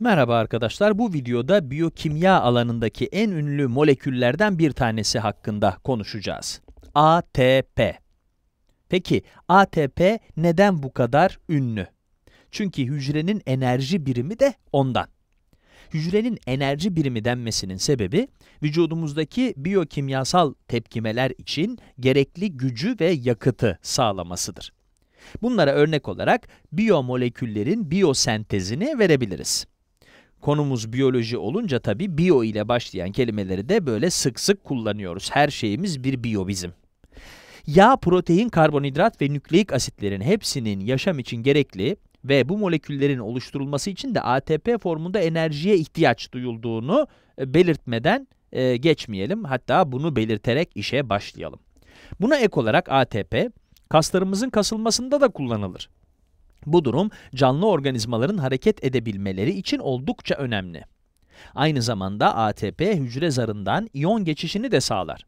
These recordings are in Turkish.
Merhaba arkadaşlar, bu videoda biyokimya alanındaki en ünlü moleküllerden bir tanesi hakkında konuşacağız. ATP. Peki, ATP neden bu kadar ünlü? Çünkü hücrenin enerji birimi de ondan. Hücrenin enerji birimi denmesinin sebebi, vücudumuzdaki biyokimyasal tepkimeler için gerekli gücü ve yakıtı sağlamasıdır. Bunlara örnek olarak biyomoleküllerin biyosentezini verebiliriz. Konumuz biyoloji olunca tabi bio ile başlayan kelimeleri de böyle sık sık kullanıyoruz. Her şeyimiz bir biyo bizim. Yağ, protein, karbonhidrat ve nükleik asitlerin hepsinin yaşam için gerekli ve bu moleküllerin oluşturulması için de ATP formunda enerjiye ihtiyaç duyulduğunu e, belirtmeden e, geçmeyelim. Hatta bunu belirterek işe başlayalım. Buna ek olarak ATP kaslarımızın kasılmasında da kullanılır. Bu durum canlı organizmaların hareket edebilmeleri için oldukça önemli. Aynı zamanda ATP hücre zarından iyon geçişini de sağlar.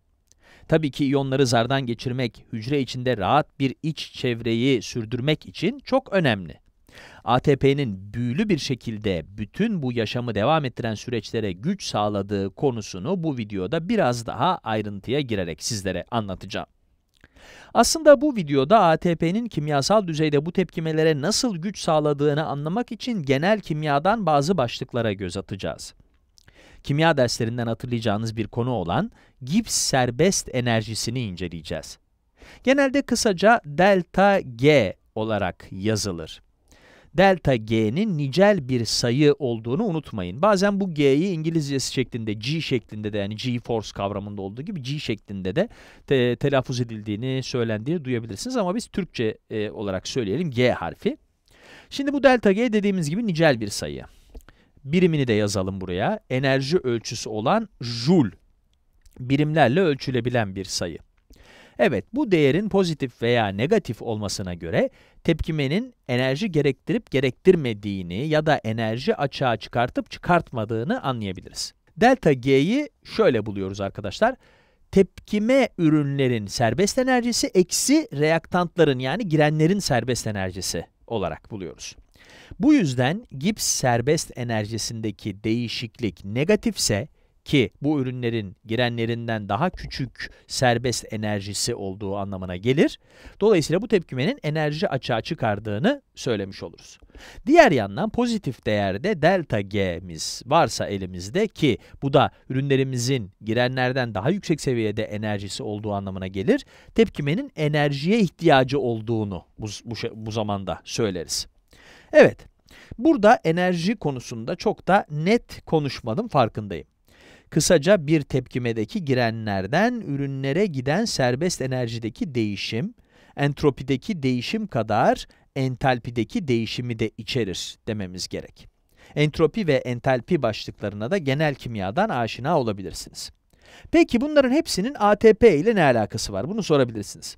Tabii ki iyonları zardan geçirmek, hücre içinde rahat bir iç çevreyi sürdürmek için çok önemli. ATP'nin büyülü bir şekilde bütün bu yaşamı devam ettiren süreçlere güç sağladığı konusunu bu videoda biraz daha ayrıntıya girerek sizlere anlatacağım. Aslında bu videoda ATP'nin kimyasal düzeyde bu tepkimelere nasıl güç sağladığını anlamak için genel kimyadan bazı başlıklara göz atacağız. Kimya derslerinden hatırlayacağınız bir konu olan Gibbs serbest enerjisini inceleyeceğiz. Genelde kısaca delta G olarak yazılır delta g'nin nicel bir sayı olduğunu unutmayın. Bazen bu g'yi İngilizcesi şeklinde g şeklinde de yani g-force kavramında olduğu gibi g şeklinde de te telaffuz edildiğini, söylendiğini duyabilirsiniz. Ama biz Türkçe e, olarak söyleyelim g harfi. Şimdi bu delta g dediğimiz gibi nicel bir sayı. Birimini de yazalım buraya. Enerji ölçüsü olan joule birimlerle ölçülebilen bir sayı. Evet, bu değerin pozitif veya negatif olmasına göre tepkimenin enerji gerektirip gerektirmediğini ya da enerji açığa çıkartıp çıkartmadığını anlayabiliriz. Delta G'yi şöyle buluyoruz arkadaşlar. Tepkime ürünlerin serbest enerjisi eksi reaktantların yani girenlerin serbest enerjisi olarak buluyoruz. Bu yüzden Gibbs serbest enerjisindeki değişiklik negatifse, ki bu ürünlerin girenlerinden daha küçük serbest enerjisi olduğu anlamına gelir. Dolayısıyla bu tepkimenin enerji açığa çıkardığını söylemiş oluruz. Diğer yandan pozitif değerde delta G'miz varsa elimizde ki bu da ürünlerimizin girenlerden daha yüksek seviyede enerjisi olduğu anlamına gelir. Tepkimenin enerjiye ihtiyacı olduğunu bu, bu, şey, bu zamanda söyleriz. Evet, burada enerji konusunda çok da net konuşmadım farkındayım. Kısaca bir tepkimedeki girenlerden ürünlere giden serbest enerjideki değişim, entropideki değişim kadar entalpideki değişimi de içerir dememiz gerek. Entropi ve entalpi başlıklarına da genel kimyadan aşina olabilirsiniz. Peki bunların hepsinin ATP ile ne alakası var? Bunu sorabilirsiniz.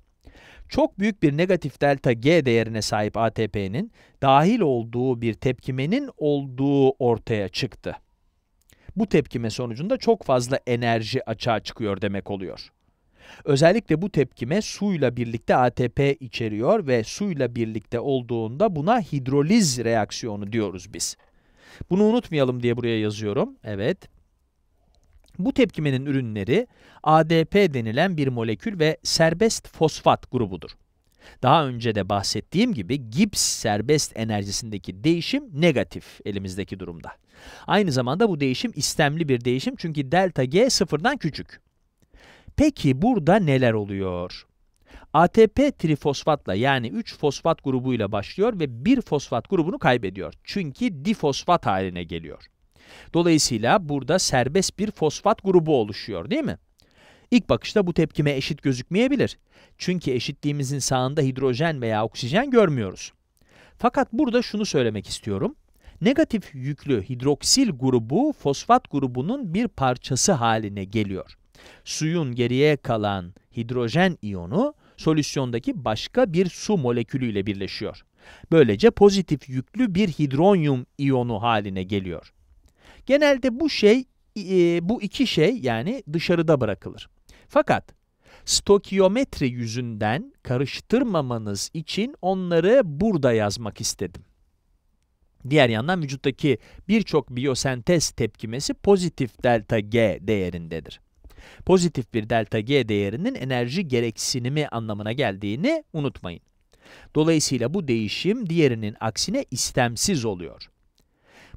Çok büyük bir negatif delta G değerine sahip ATP'nin dahil olduğu bir tepkimenin olduğu ortaya çıktı. Bu tepkime sonucunda çok fazla enerji açığa çıkıyor demek oluyor. Özellikle bu tepkime suyla birlikte ATP içeriyor ve suyla birlikte olduğunda buna hidroliz reaksiyonu diyoruz biz. Bunu unutmayalım diye buraya yazıyorum. Evet. Bu tepkimenin ürünleri ADP denilen bir molekül ve serbest fosfat grubudur. Daha önce de bahsettiğim gibi Gibbs serbest enerjisindeki değişim negatif elimizdeki durumda. Aynı zamanda bu değişim istemli bir değişim çünkü delta G sıfırdan küçük. Peki burada neler oluyor? ATP trifosfatla yani 3 fosfat grubuyla başlıyor ve 1 fosfat grubunu kaybediyor. Çünkü difosfat haline geliyor. Dolayısıyla burada serbest bir fosfat grubu oluşuyor değil mi? İlk bakışta bu tepkime eşit gözükmeyebilir. Çünkü eşitliğimizin sağında hidrojen veya oksijen görmüyoruz. Fakat burada şunu söylemek istiyorum. Negatif yüklü hidroksil grubu fosfat grubunun bir parçası haline geliyor. Suyun geriye kalan hidrojen iyonu solüsyondaki başka bir su molekülüyle birleşiyor. Böylece pozitif yüklü bir hidronyum iyonu haline geliyor. Genelde bu şey e, bu iki şey yani dışarıda bırakılır. Fakat stokiyometre yüzünden karıştırmamanız için onları burada yazmak istedim. Diğer yandan vücuttaki birçok biyosentez tepkimesi pozitif delta G değerindedir. Pozitif bir delta G değerinin enerji gereksinimi anlamına geldiğini unutmayın. Dolayısıyla bu değişim diğerinin aksine istemsiz oluyor.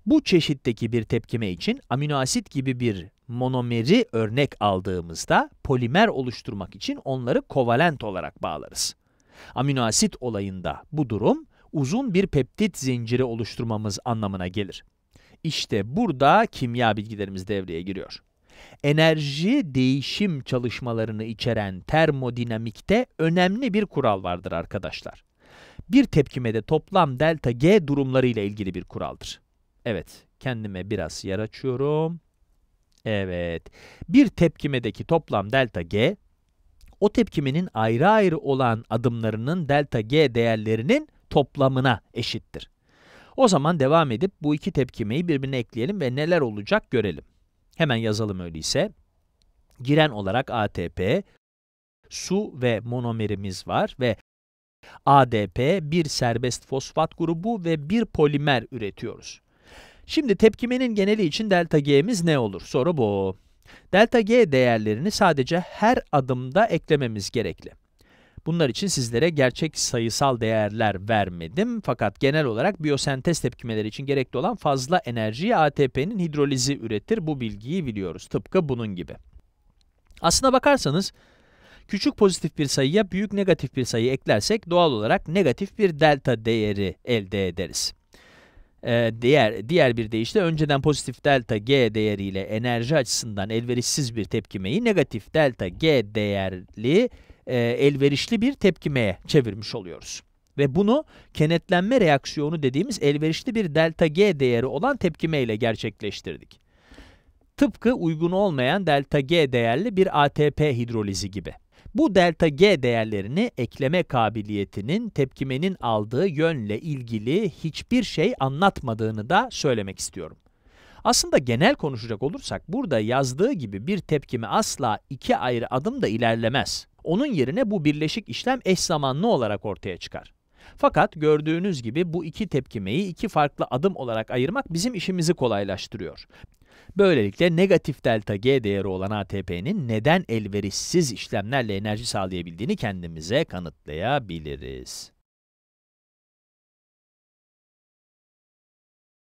Bu çeşitteki bir tepkime için aminoasit gibi bir monomeri örnek aldığımızda polimer oluşturmak için onları kovalent olarak bağlarız. Aminoasit olayında bu durum uzun bir peptit zinciri oluşturmamız anlamına gelir. İşte burada kimya bilgilerimiz devreye giriyor. Enerji değişim çalışmalarını içeren termodinamikte önemli bir kural vardır arkadaşlar. Bir tepkimede toplam delta G durumlarıyla ilgili bir kuraldır. Evet, kendime biraz yer açıyorum. Evet. Bir tepkimedeki toplam delta G, o tepkimenin ayrı ayrı olan adımlarının delta G değerlerinin toplamına eşittir. O zaman devam edip bu iki tepkimeyi birbirine ekleyelim ve neler olacak görelim. Hemen yazalım öyleyse. Giren olarak ATP, su ve monomerimiz var ve ADP bir serbest fosfat grubu ve bir polimer üretiyoruz. Şimdi tepkimenin geneli için delta G'miz ne olur? Soru bu. Delta G değerlerini sadece her adımda eklememiz gerekli. Bunlar için sizlere gerçek sayısal değerler vermedim fakat genel olarak biyosentez tepkimeleri için gerekli olan fazla enerjiyi ATP'nin hidrolizi üretir. Bu bilgiyi biliyoruz. Tıpkı bunun gibi. Aslına bakarsanız küçük pozitif bir sayıya büyük negatif bir sayı eklersek doğal olarak negatif bir delta değeri elde ederiz. Ee, diğer diğer bir deyişle önceden pozitif delta G değeriyle enerji açısından elverişsiz bir tepkimeyi negatif delta G değerli e, elverişli bir tepkimeye çevirmiş oluyoruz. Ve bunu kenetlenme reaksiyonu dediğimiz elverişli bir delta G değeri olan tepkime ile gerçekleştirdik. Tıpkı uygun olmayan delta G değerli bir ATP hidrolizi gibi. Bu delta G değerlerini ekleme kabiliyetinin tepkimenin aldığı yönle ilgili hiçbir şey anlatmadığını da söylemek istiyorum. Aslında genel konuşacak olursak burada yazdığı gibi bir tepkime asla iki ayrı adım da ilerlemez. Onun yerine bu birleşik işlem eş zamanlı olarak ortaya çıkar. Fakat gördüğünüz gibi bu iki tepkimeyi iki farklı adım olarak ayırmak bizim işimizi kolaylaştırıyor. Böylelikle negatif delta G değeri olan ATP'nin neden elverişsiz işlemlerle enerji sağlayabildiğini kendimize kanıtlayabiliriz.